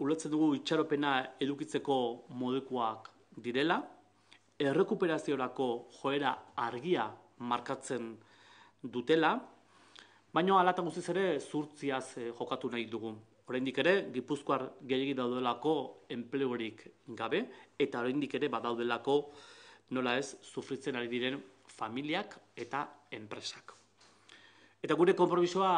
ulertzen dugu itxaropena edukitzeko modekoak direla, errekuperaziorako joera argia markatzen dutela, baina alatan guztiz ere zurtziaz eh, jokatu nahi dugu. Oraindik ere, Gipuzkoar gehiagi daudelako enpleorik gabe, eta oraindik ere badaudelako nola ez sufritzen ari diren familiak eta enpresak. Eta gure konpromisoa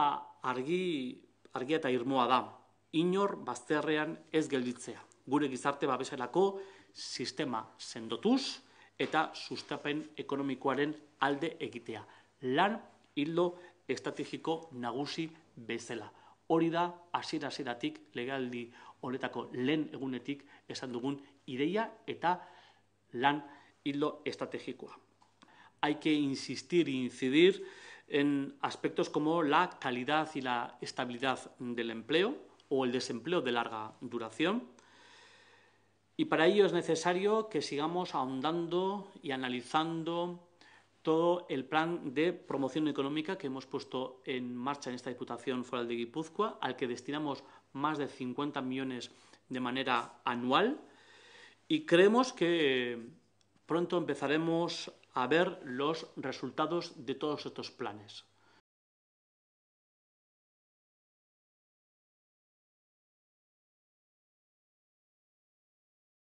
argi, argia eta irmoa da inor bazterrean ez gelditzea. Gure gizarte babeselako sistema sendotuz eta sustapen ekonomikoaren alde egitea. Lan hildo estrategiko nagusi bezala. Hori da hasiera hasieratik legaldi honetako lehen egunetik esan dugun ideia eta lan hildo estrategikoa. Hai que insistir e incidir en aspectos como la calidad y la estabilidad del empleo, o el desempleo de larga duración. Y para ello es necesario que sigamos ahondando y analizando todo el plan de promoción económica que hemos puesto en marcha en esta Diputación Foral de Guipúzcoa, al que destinamos más de 50 millones de manera anual. Y creemos que pronto empezaremos a ver los resultados de todos estos planes.